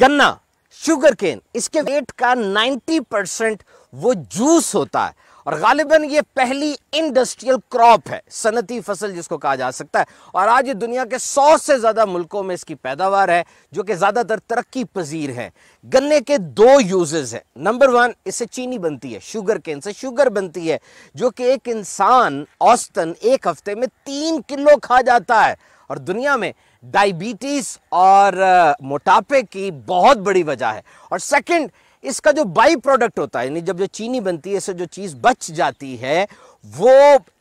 गन्ना sugar cane इसके wait का 90 परसेंट वो जूस होता है और गालिबन ये पहली इंडस्ट्रियल क्रॉप है सनती फसल जिसको कहा जा सकता है और आज दुनिया के सौ से ज़्यादा मुल्कों में इसकी पैदावार है जो कि ज़्यादातर तरक्की पजीर है गन्ने के दो यूजेस हैं नंबर वन इससे चीनी बनती है शुगर केन से शुगर बनती है जो कि एक इंसान औस्तन एक हफ्ते में तीन किलो खा जाता है और दुनिया में डायबिटीज़ और मोटापे की बहुत बड़ी वजह है और सेकंड इसका जो बाई प्रोडक्ट होता है यानी जब जो चीनी बनती है इससे जो चीज़ बच जाती है वो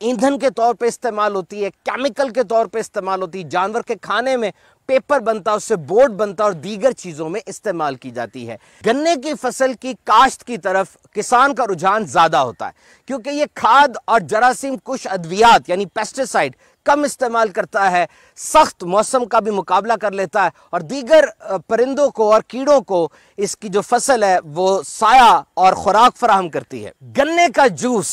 ईंधन के तौर पे इस्तेमाल होती है केमिकल के तौर पे इस्तेमाल होती है जानवर के खाने में पेपर बनता है उससे बोर्ड बनता है और दीगर चीज़ों में इस्तेमाल की जाती है गन्ने की फसल की काश्त की तरफ किसान का रुझान ज़्यादा होता है क्योंकि ये खाद और जरासीम कुछ अद्वियात यानी पेस्टिसाइड कम इस्तेमाल करता है सख्त मौसम का भी मुकाबला कर लेता है और दीगर परिंदों को और कीड़ों को इसकी जो फसल है वो साया और ख़ुराक फराहम करती है गन्ने का जूस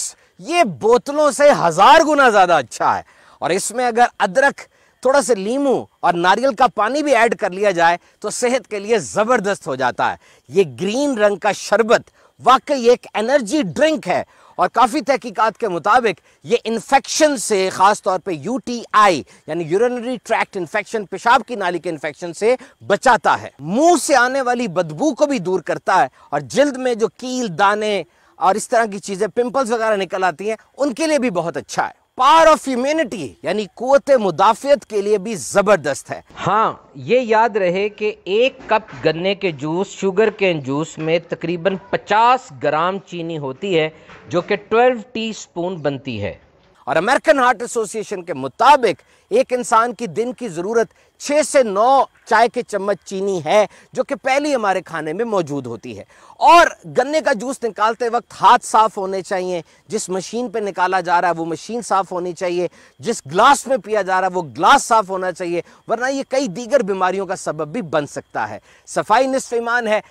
ये बोतलों से हज़ार गुना ज़्यादा अच्छा है और इसमें अगर अदरक थोड़ा सा लीमू और नारियल का पानी भी ऐड कर लिया जाए तो सेहत के लिए ज़बरदस्त हो जाता है ये ग्रीन रंग का शरबत वाकई एक एनर्जी ड्रिंक है और काफ़ी तहकीकात के मुताबिक ये इन्फेक्शन से ख़ास तौर पे यूटीआई यानी यूरिनरी ट्रैक्ट इन्फेक्शन पेशाब की नाली के इन्फेक्शन से बचाता है मुंह से आने वाली बदबू को भी दूर करता है और जल्द में जो कील दाने और इस तरह की चीज़ें पिंपल्स वगैरह निकल आती हैं उनके लिए भी बहुत अच्छा है पावर ऑफ इम्यूनिटी यानी कुत मुदाफियत के लिए भी जबरदस्त है हाँ ये याद रहे कि एक कप गन्ने के जूस शुगर के जूस में तकरीबन 50 ग्राम चीनी होती है जो कि 12 टीस्पून बनती है और अमेरिकन हार्ट एसोसिएशन के मुताबिक एक इंसान की दिन की ज़रूरत छः से नौ चाय के चम्मच चीनी है जो कि पहले हमारे खाने में मौजूद होती है और गन्ने का जूस निकालते वक्त हाथ साफ होने चाहिए जिस मशीन पे निकाला जा रहा है वो मशीन साफ होनी चाहिए जिस ग्लास में पिया जा रहा है वो ग्लास साफ होना चाहिए वरना ये कई दीगर बीमारियों का सबब भी बन सकता है सफाई निसफ़ ईमान है